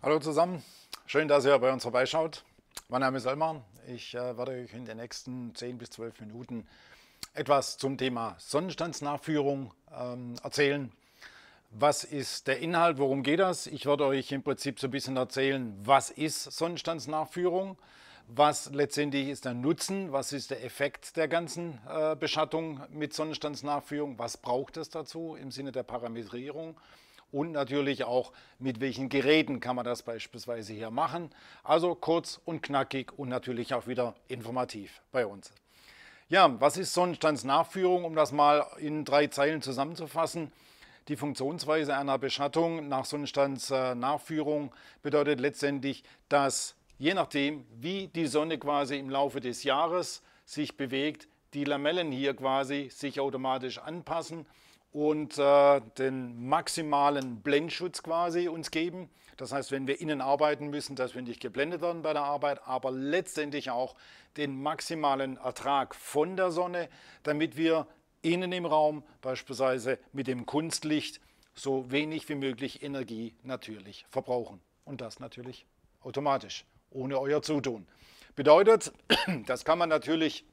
Hallo zusammen, schön, dass ihr bei uns vorbeischaut. Mein Name ist Elmar. Ich äh, werde euch in den nächsten 10 bis 12 Minuten etwas zum Thema Sonnenstandsnachführung ähm, erzählen. Was ist der Inhalt, worum geht das? Ich werde euch im Prinzip so ein bisschen erzählen, was ist Sonnenstandsnachführung, was letztendlich ist der Nutzen, was ist der Effekt der ganzen äh, Beschattung mit Sonnenstandsnachführung, was braucht es dazu im Sinne der Parametrierung und natürlich auch, mit welchen Geräten kann man das beispielsweise hier machen. Also kurz und knackig und natürlich auch wieder informativ bei uns. Ja, was ist Sonnenstandsnachführung, um das mal in drei Zeilen zusammenzufassen? Die Funktionsweise einer Beschattung nach Sonnenstandsnachführung bedeutet letztendlich, dass je nachdem, wie die Sonne quasi im Laufe des Jahres sich bewegt, die Lamellen hier quasi sich automatisch anpassen und äh, den maximalen Blendschutz quasi uns geben. Das heißt, wenn wir innen arbeiten müssen, dass wir nicht geblendet werden bei der Arbeit, aber letztendlich auch den maximalen Ertrag von der Sonne, damit wir innen im Raum beispielsweise mit dem Kunstlicht so wenig wie möglich Energie natürlich verbrauchen. Und das natürlich automatisch, ohne euer Zutun. Bedeutet, das kann man natürlich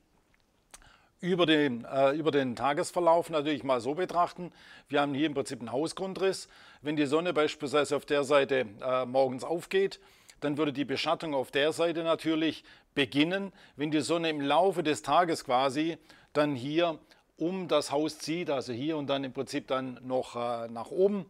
über den, äh, über den Tagesverlauf natürlich mal so betrachten. Wir haben hier im Prinzip einen Hausgrundriss. Wenn die Sonne beispielsweise auf der Seite äh, morgens aufgeht, dann würde die Beschattung auf der Seite natürlich beginnen. Wenn die Sonne im Laufe des Tages quasi dann hier um das Haus zieht, also hier und dann im Prinzip dann noch äh, nach oben,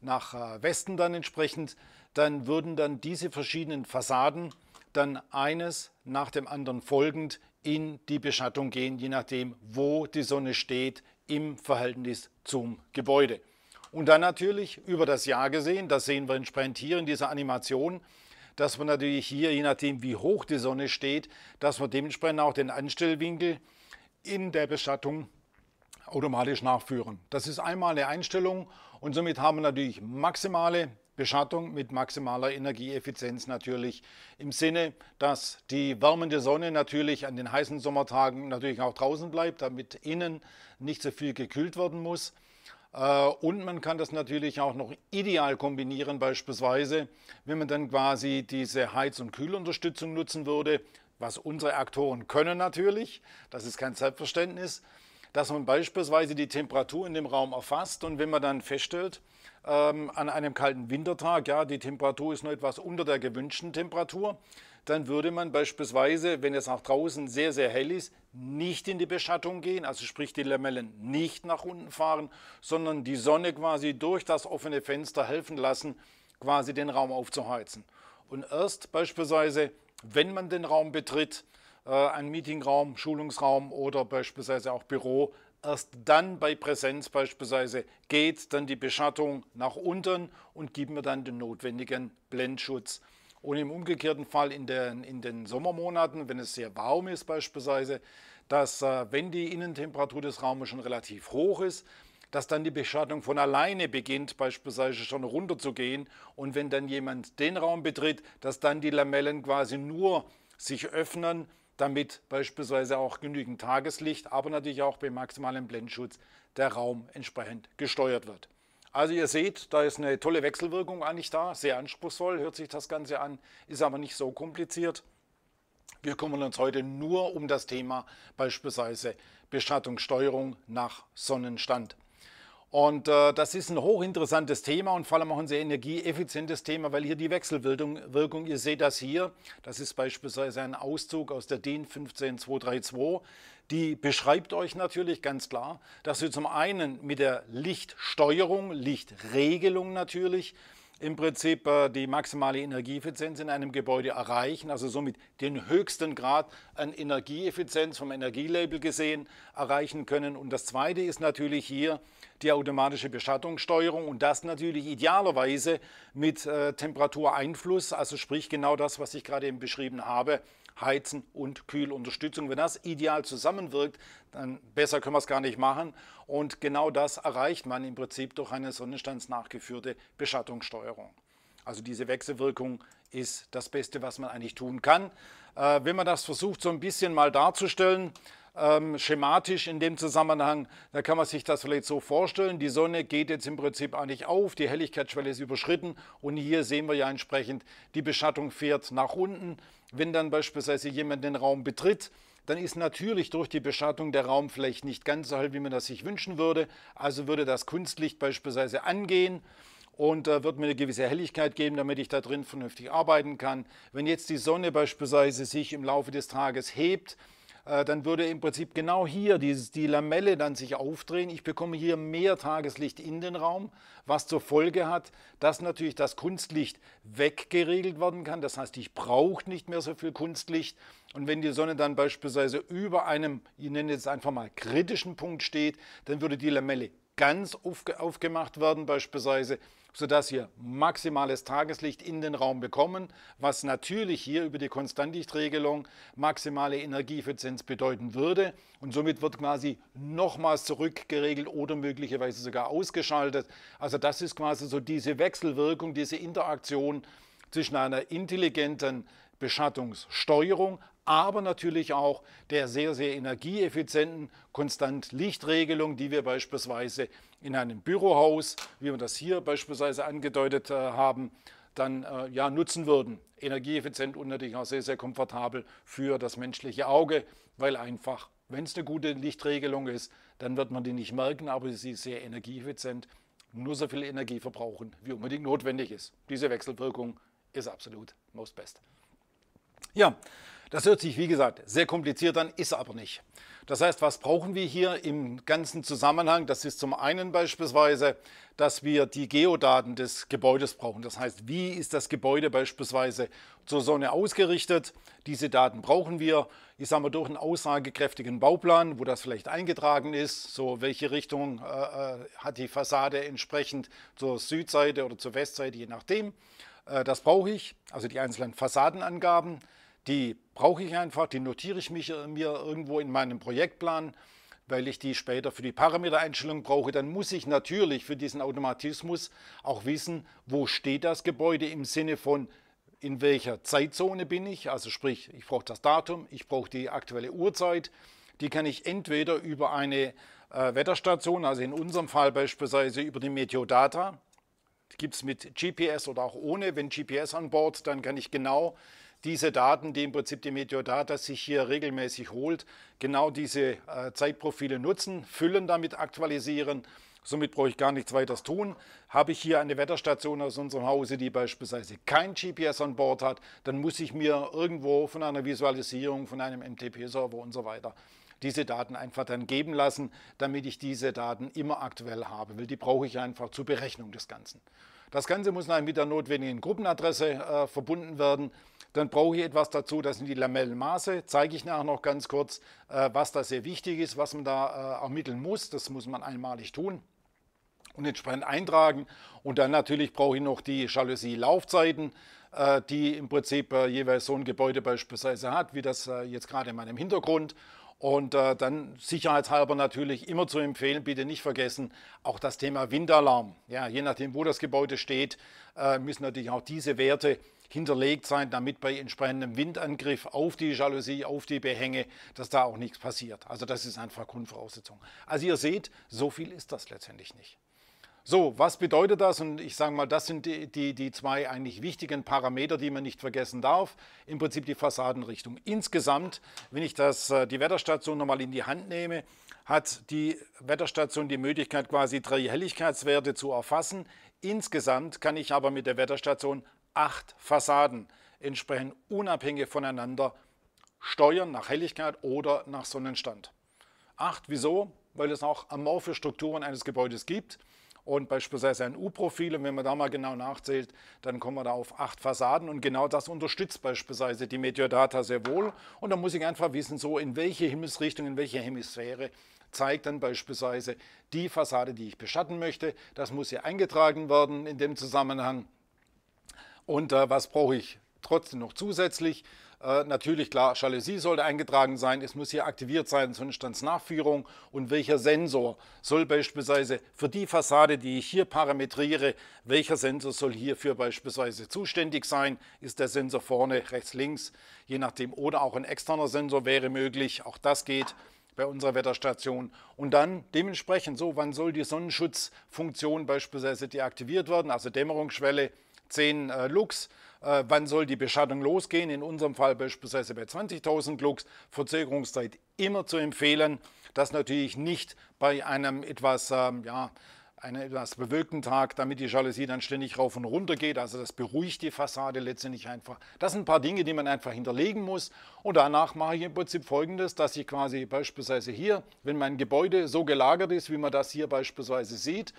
nach äh, Westen dann entsprechend, dann würden dann diese verschiedenen Fassaden dann eines nach dem anderen folgend in die Beschattung gehen, je nachdem, wo die Sonne steht im Verhältnis zum Gebäude. Und dann natürlich über das Jahr gesehen, das sehen wir entsprechend hier in dieser Animation, dass man natürlich hier, je nachdem wie hoch die Sonne steht, dass man dementsprechend auch den Anstellwinkel in der Beschattung automatisch nachführen. Das ist einmal eine Einstellung und somit haben wir natürlich maximale Beschattung mit maximaler Energieeffizienz natürlich im Sinne, dass die wärmende Sonne natürlich an den heißen Sommertagen natürlich auch draußen bleibt, damit innen nicht so viel gekühlt werden muss. Äh, und man kann das natürlich auch noch ideal kombinieren, beispielsweise, wenn man dann quasi diese Heiz- und Kühlunterstützung nutzen würde, was unsere Aktoren können natürlich, das ist kein Selbstverständnis, dass man beispielsweise die Temperatur in dem Raum erfasst und wenn man dann feststellt, ähm, an einem kalten Wintertag, ja, die Temperatur ist nur etwas unter der gewünschten Temperatur, dann würde man beispielsweise, wenn es nach draußen sehr, sehr hell ist, nicht in die Beschattung gehen, also sprich die Lamellen nicht nach unten fahren, sondern die Sonne quasi durch das offene Fenster helfen lassen, quasi den Raum aufzuheizen. Und erst beispielsweise, wenn man den Raum betritt, äh, einen Meetingraum, Schulungsraum oder beispielsweise auch Büro, Erst dann bei Präsenz beispielsweise geht dann die Beschattung nach unten und gibt mir dann den notwendigen Blendschutz. Und im umgekehrten Fall in den, in den Sommermonaten, wenn es sehr warm ist beispielsweise, dass äh, wenn die Innentemperatur des Raumes schon relativ hoch ist, dass dann die Beschattung von alleine beginnt, beispielsweise schon runterzugehen. Und wenn dann jemand den Raum betritt, dass dann die Lamellen quasi nur sich öffnen damit beispielsweise auch genügend Tageslicht, aber natürlich auch bei maximalem Blendschutz der Raum entsprechend gesteuert wird. Also ihr seht, da ist eine tolle Wechselwirkung eigentlich da, sehr anspruchsvoll, hört sich das Ganze an, ist aber nicht so kompliziert. Wir kümmern uns heute nur um das Thema beispielsweise Beschattungssteuerung nach Sonnenstand. Und äh, das ist ein hochinteressantes Thema und vor allem auch ein sehr energieeffizientes Thema, weil hier die Wechselwirkung, Wirkung, ihr seht das hier, das ist beispielsweise ein Auszug aus der DIN 15232, die beschreibt euch natürlich ganz klar, dass ihr zum einen mit der Lichtsteuerung, Lichtregelung natürlich, im Prinzip äh, die maximale Energieeffizienz in einem Gebäude erreichen, also somit den höchsten Grad an Energieeffizienz vom Energielabel gesehen erreichen können. Und das Zweite ist natürlich hier die automatische Beschattungssteuerung und das natürlich idealerweise mit äh, Temperatureinfluss, also sprich genau das, was ich gerade eben beschrieben habe, Heizen und Kühlunterstützung. Wenn das ideal zusammenwirkt, dann besser können wir es gar nicht machen. Und genau das erreicht man im Prinzip durch eine sonnenstandsnachgeführte Beschattungssteuerung. Also diese Wechselwirkung ist das Beste, was man eigentlich tun kann. Äh, wenn man das versucht, so ein bisschen mal darzustellen, ähm, schematisch in dem Zusammenhang. Da kann man sich das vielleicht so vorstellen. Die Sonne geht jetzt im Prinzip eigentlich auf, die Helligkeitsschwelle ist überschritten und hier sehen wir ja entsprechend, die Beschattung fährt nach unten. Wenn dann beispielsweise jemand den Raum betritt, dann ist natürlich durch die Beschattung der Raum vielleicht nicht ganz so hell, wie man das sich wünschen würde. Also würde das Kunstlicht beispielsweise angehen und äh, wird mir eine gewisse Helligkeit geben, damit ich da drin vernünftig arbeiten kann. Wenn jetzt die Sonne beispielsweise sich im Laufe des Tages hebt, äh, dann würde im Prinzip genau hier dieses, die Lamelle dann sich aufdrehen. Ich bekomme hier mehr Tageslicht in den Raum, was zur Folge hat, dass natürlich das Kunstlicht weggeregelt werden kann. Das heißt, ich brauche nicht mehr so viel Kunstlicht. Und wenn die Sonne dann beispielsweise über einem, ich nenne jetzt einfach mal kritischen Punkt steht, dann würde die Lamelle ganz aufgemacht werden beispielsweise sodass wir maximales Tageslicht in den Raum bekommen, was natürlich hier über die Konstantlichtregelung maximale Energieeffizienz bedeuten würde. Und somit wird quasi nochmals zurückgeregelt oder möglicherweise sogar ausgeschaltet. Also das ist quasi so diese Wechselwirkung, diese Interaktion zwischen einer intelligenten Beschattungssteuerung, aber natürlich auch der sehr, sehr energieeffizienten Konstant-Lichtregelung, die wir beispielsweise in einem Bürohaus, wie wir das hier beispielsweise angedeutet äh, haben, dann äh, ja, nutzen würden. Energieeffizient und natürlich auch sehr, sehr komfortabel für das menschliche Auge, weil einfach, wenn es eine gute Lichtregelung ist, dann wird man die nicht merken, aber sie ist sehr energieeffizient, nur so viel Energie verbrauchen, wie unbedingt notwendig ist. Diese Wechselwirkung ist absolut most best. Ja, das hört sich, wie gesagt, sehr kompliziert an, ist aber nicht. Das heißt, was brauchen wir hier im ganzen Zusammenhang? Das ist zum einen beispielsweise, dass wir die Geodaten des Gebäudes brauchen. Das heißt, wie ist das Gebäude beispielsweise zur Sonne ausgerichtet? Diese Daten brauchen wir, ich sage mal, durch einen aussagekräftigen Bauplan, wo das vielleicht eingetragen ist, so welche Richtung äh, äh hat die Fassade entsprechend zur Südseite oder zur Westseite, je nachdem. Äh, das brauche ich, also die einzelnen Fassadenangaben, die brauche ich einfach, die notiere ich mich, äh, mir irgendwo in meinem Projektplan, weil ich die später für die Parametereinstellung brauche. Dann muss ich natürlich für diesen Automatismus auch wissen, wo steht das Gebäude im Sinne von in welcher Zeitzone bin ich, also sprich, ich brauche das Datum, ich brauche die aktuelle Uhrzeit, die kann ich entweder über eine äh, Wetterstation, also in unserem Fall beispielsweise über die Meteodata, gibt es mit GPS oder auch ohne. Wenn GPS an Bord, dann kann ich genau diese Daten, die im Prinzip die Meteodata sich hier regelmäßig holt, genau diese äh, Zeitprofile nutzen, füllen damit, aktualisieren. Somit brauche ich gar nichts weiteres tun. Habe ich hier eine Wetterstation aus unserem Hause, die beispielsweise kein GPS an Bord hat, dann muss ich mir irgendwo von einer Visualisierung, von einem MTP-Server und so weiter diese Daten einfach dann geben lassen, damit ich diese Daten immer aktuell habe, weil die brauche ich einfach zur Berechnung des Ganzen. Das Ganze muss dann mit der notwendigen Gruppenadresse äh, verbunden werden. Dann brauche ich etwas dazu, das sind die Lamellenmaße. Zeige ich nachher noch ganz kurz, äh, was da sehr wichtig ist, was man da äh, ermitteln muss. Das muss man einmalig tun und entsprechend eintragen. Und dann natürlich brauche ich noch die Jalousie-Laufzeiten, äh, die im Prinzip äh, jeweils so ein Gebäude beispielsweise hat, wie das äh, jetzt gerade in meinem Hintergrund. Und äh, dann sicherheitshalber natürlich immer zu empfehlen, bitte nicht vergessen, auch das Thema Windalarm. Ja, je nachdem, wo das Gebäude steht, äh, müssen natürlich auch diese Werte hinterlegt sein, damit bei entsprechendem Windangriff auf die Jalousie, auf die Behänge, dass da auch nichts passiert. Also das ist einfach Grundvoraussetzung. Also ihr seht, so viel ist das letztendlich nicht. So, was bedeutet das? Und ich sage mal, das sind die, die, die zwei eigentlich wichtigen Parameter, die man nicht vergessen darf. Im Prinzip die Fassadenrichtung. Insgesamt, wenn ich das, äh, die Wetterstation nochmal in die Hand nehme, hat die Wetterstation die Möglichkeit, quasi drei Helligkeitswerte zu erfassen. Insgesamt kann ich aber mit der Wetterstation acht Fassaden entsprechend unabhängig voneinander steuern, nach Helligkeit oder nach Sonnenstand. Acht, wieso? Weil es auch amorphe Strukturen eines Gebäudes gibt und beispielsweise ein U-Profil. Und wenn man da mal genau nachzählt, dann kommen wir da auf acht Fassaden. Und genau das unterstützt beispielsweise die Meteodata sehr wohl. Und da muss ich einfach wissen, so in welche Himmelsrichtung, in welche Hemisphäre zeigt dann beispielsweise die Fassade, die ich beschatten möchte. Das muss hier eingetragen werden in dem Zusammenhang. Und äh, was brauche ich trotzdem noch zusätzlich. Äh, natürlich, klar, Jalousie sollte eingetragen sein, es muss hier aktiviert sein, sonst dann Nachführung. Und welcher Sensor soll beispielsweise für die Fassade, die ich hier parametriere, welcher Sensor soll hierfür beispielsweise zuständig sein? Ist der Sensor vorne, rechts, links, je nachdem. Oder auch ein externer Sensor wäre möglich, auch das geht bei unserer Wetterstation. Und dann dementsprechend so, wann soll die Sonnenschutzfunktion beispielsweise deaktiviert werden, also Dämmerungsschwelle, 10 äh, Lux. Äh, wann soll die Beschattung losgehen? In unserem Fall beispielsweise bei 20.000 Lux. Verzögerungszeit immer zu empfehlen. Das natürlich nicht bei einem etwas, ähm, ja, einen etwas bewölkten Tag, damit die Jalousie dann ständig rauf und runter geht. Also das beruhigt die Fassade letztendlich einfach. Das sind ein paar Dinge, die man einfach hinterlegen muss. Und danach mache ich im Prinzip folgendes, dass ich quasi beispielsweise hier, wenn mein Gebäude so gelagert ist, wie man das hier beispielsweise sieht,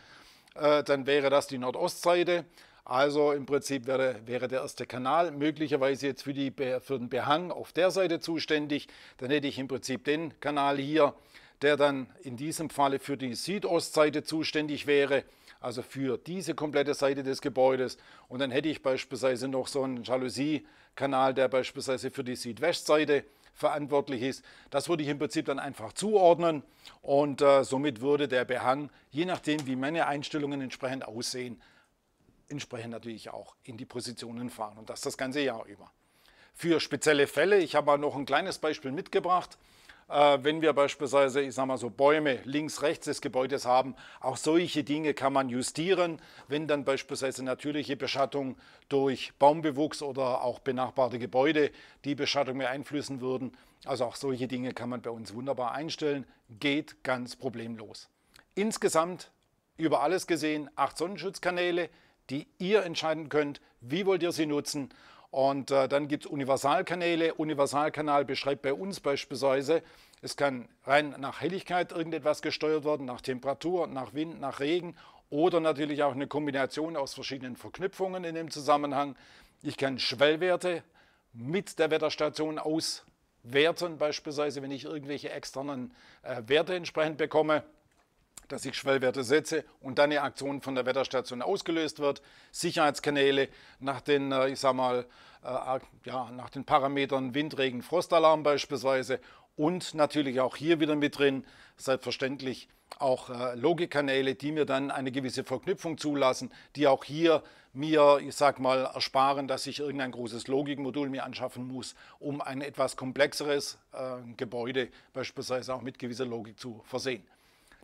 äh, dann wäre das die Nordostseite. Also im Prinzip wäre, wäre der erste Kanal möglicherweise jetzt für, die, für den Behang auf der Seite zuständig. Dann hätte ich im Prinzip den Kanal hier, der dann in diesem Falle für die Südostseite zuständig wäre also für diese komplette Seite des Gebäudes. Und dann hätte ich beispielsweise noch so einen Jalousie-Kanal, der beispielsweise für die Südwestseite verantwortlich ist. Das würde ich im Prinzip dann einfach zuordnen und äh, somit würde der Behang, je nachdem wie meine Einstellungen entsprechend aussehen, entsprechend natürlich auch in die Positionen fahren und das das ganze Jahr über. Für spezielle Fälle, ich habe noch ein kleines Beispiel mitgebracht, äh, wenn wir beispielsweise, ich sage mal so, Bäume links, rechts des Gebäudes haben, auch solche Dinge kann man justieren, wenn dann beispielsweise natürliche Beschattung durch Baumbewuchs oder auch benachbarte Gebäude die Beschattung beeinflussen würden. Also auch solche Dinge kann man bei uns wunderbar einstellen, geht ganz problemlos. Insgesamt über alles gesehen acht Sonnenschutzkanäle, die ihr entscheiden könnt, wie wollt ihr sie nutzen. Und äh, dann gibt es Universalkanäle. Universalkanal beschreibt bei uns beispielsweise, es kann rein nach Helligkeit irgendetwas gesteuert werden, nach Temperatur, nach Wind, nach Regen oder natürlich auch eine Kombination aus verschiedenen Verknüpfungen in dem Zusammenhang. Ich kann Schwellwerte mit der Wetterstation auswerten, beispielsweise wenn ich irgendwelche externen äh, Werte entsprechend bekomme dass ich Schwellwerte setze und dann eine Aktion von der Wetterstation ausgelöst wird. Sicherheitskanäle nach den, äh, ich sag mal, äh, ja, nach den Parametern Wind, Regen, Frostalarm beispielsweise und natürlich auch hier wieder mit drin, selbstverständlich auch äh, Logikkanäle, die mir dann eine gewisse Verknüpfung zulassen, die auch hier mir, ich sag mal, ersparen, dass ich irgendein großes Logikmodul mir anschaffen muss, um ein etwas komplexeres äh, Gebäude beispielsweise auch mit gewisser Logik zu versehen.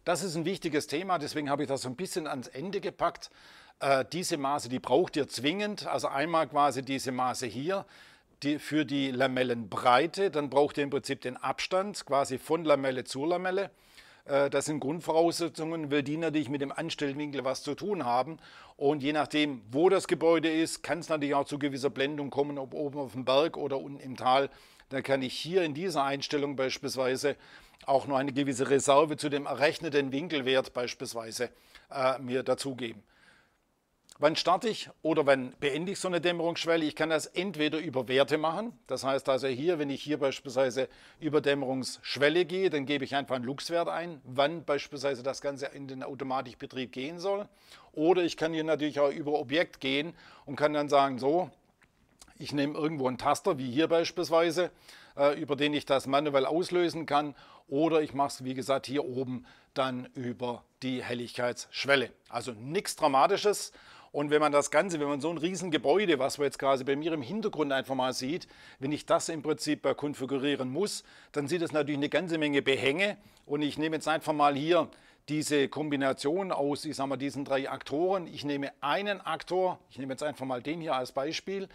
Das ist ein wichtiges Thema, deswegen habe ich das so ein bisschen ans Ende gepackt. Äh, diese Maße, die braucht ihr zwingend. Also einmal quasi diese Maße hier die, für die Lamellenbreite. Dann braucht ihr im Prinzip den Abstand quasi von Lamelle zur Lamelle. Äh, das sind Grundvoraussetzungen, weil die natürlich mit dem Anstellwinkel was zu tun haben. Und je nachdem, wo das Gebäude ist, kann es natürlich auch zu gewisser Blendung kommen, ob oben auf dem Berg oder unten im Tal. Da kann ich hier in dieser Einstellung beispielsweise auch nur eine gewisse Reserve zu dem errechneten Winkelwert beispielsweise äh, mir dazugeben. Wann starte ich oder wann beende ich so eine Dämmerungsschwelle? Ich kann das entweder über Werte machen. Das heißt also hier, wenn ich hier beispielsweise über Dämmerungsschwelle gehe, dann gebe ich einfach einen Luxwert ein, wann beispielsweise das Ganze in den Automatikbetrieb gehen soll. Oder ich kann hier natürlich auch über Objekt gehen und kann dann sagen, so, ich nehme irgendwo einen Taster, wie hier beispielsweise, äh, über den ich das manuell auslösen kann. Oder ich mache es, wie gesagt, hier oben dann über die Helligkeitsschwelle. Also nichts Dramatisches. Und wenn man das Ganze, wenn man so ein Riesengebäude, was man jetzt quasi bei mir im Hintergrund einfach mal sieht, wenn ich das im Prinzip äh, konfigurieren muss, dann sieht es natürlich eine ganze Menge Behänge. Und ich nehme jetzt einfach mal hier diese Kombination aus, ich sage mal, diesen drei Aktoren. Ich nehme einen Aktor, ich nehme jetzt einfach mal den hier als Beispiel.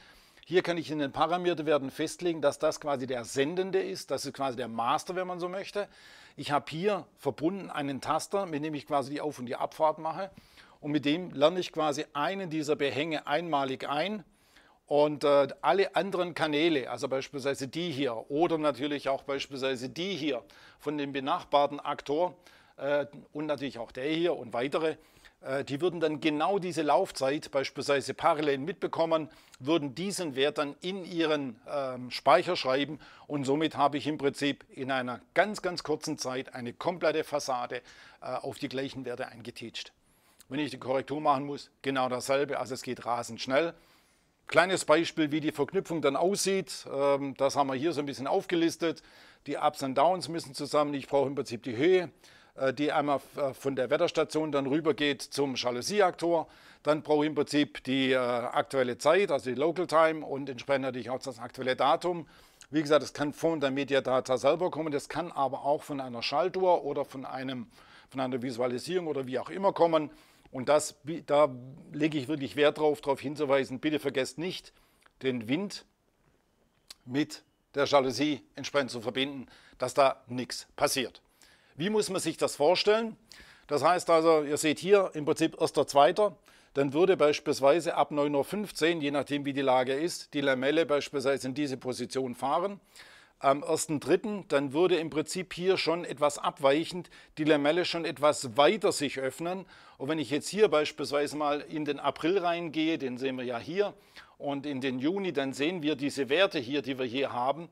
Hier kann ich in den Parameterwerten festlegen, dass das quasi der Sendende ist, das ist quasi der Master, wenn man so möchte. Ich habe hier verbunden einen Taster, mit dem ich quasi die Auf- und die Abfahrt mache und mit dem lerne ich quasi einen dieser Behänge einmalig ein und äh, alle anderen Kanäle, also beispielsweise die hier oder natürlich auch beispielsweise die hier von dem benachbarten Aktor äh, und natürlich auch der hier und weitere, äh, die würden dann genau diese Laufzeit, beispielsweise parallel mitbekommen, würden diesen Wert dann in ihren ähm, Speicher schreiben und somit habe ich im Prinzip in einer ganz, ganz kurzen Zeit eine komplette Fassade äh, auf die gleichen Werte eingeteacht. Wenn ich die Korrektur machen muss, genau dasselbe, also es geht rasend schnell. Kleines Beispiel, wie die Verknüpfung dann aussieht, ähm, das haben wir hier so ein bisschen aufgelistet. Die Ups und Downs müssen zusammen, ich brauche im Prinzip die Höhe äh, die einmal äh, von der Wetterstation dann rübergeht zum Jalousie-Aktor. Dann brauche ich im Prinzip die äh, aktuelle Zeit, also die Local Time und entsprechend natürlich auch das aktuelle Datum. Wie gesagt, das kann von der Mediadata selber kommen, das kann aber auch von einer Schaltuhr oder von, einem, von einer Visualisierung oder wie auch immer kommen. Und das, da lege ich wirklich Wert darauf, darauf hinzuweisen, bitte vergesst nicht, den Wind mit der Jalousie entsprechend zu verbinden, dass da nichts passiert. Wie muss man sich das vorstellen? Das heißt also, ihr seht hier im Prinzip 1.2., dann würde beispielsweise ab 9.15 Uhr, je nachdem wie die Lage ist, die Lamelle beispielsweise in diese Position fahren. Am 1.3., dann würde im Prinzip hier schon etwas abweichend die Lamelle schon etwas weiter sich öffnen. Und wenn ich jetzt hier beispielsweise mal in den April reingehe, den sehen wir ja hier, und in den Juni, dann sehen wir diese Werte hier, die wir hier haben,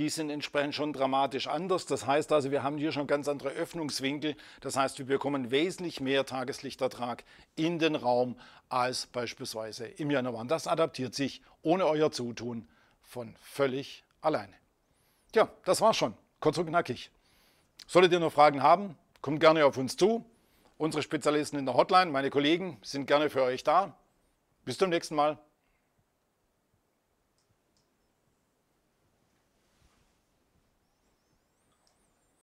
die sind entsprechend schon dramatisch anders. Das heißt also, wir haben hier schon ganz andere Öffnungswinkel. Das heißt, wir bekommen wesentlich mehr Tageslichtertrag in den Raum als beispielsweise im Januar. Und Das adaptiert sich ohne euer Zutun von völlig alleine. Tja, das war's schon. Kurz und knackig. Solltet ihr noch Fragen haben, kommt gerne auf uns zu. Unsere Spezialisten in der Hotline, meine Kollegen, sind gerne für euch da. Bis zum nächsten Mal.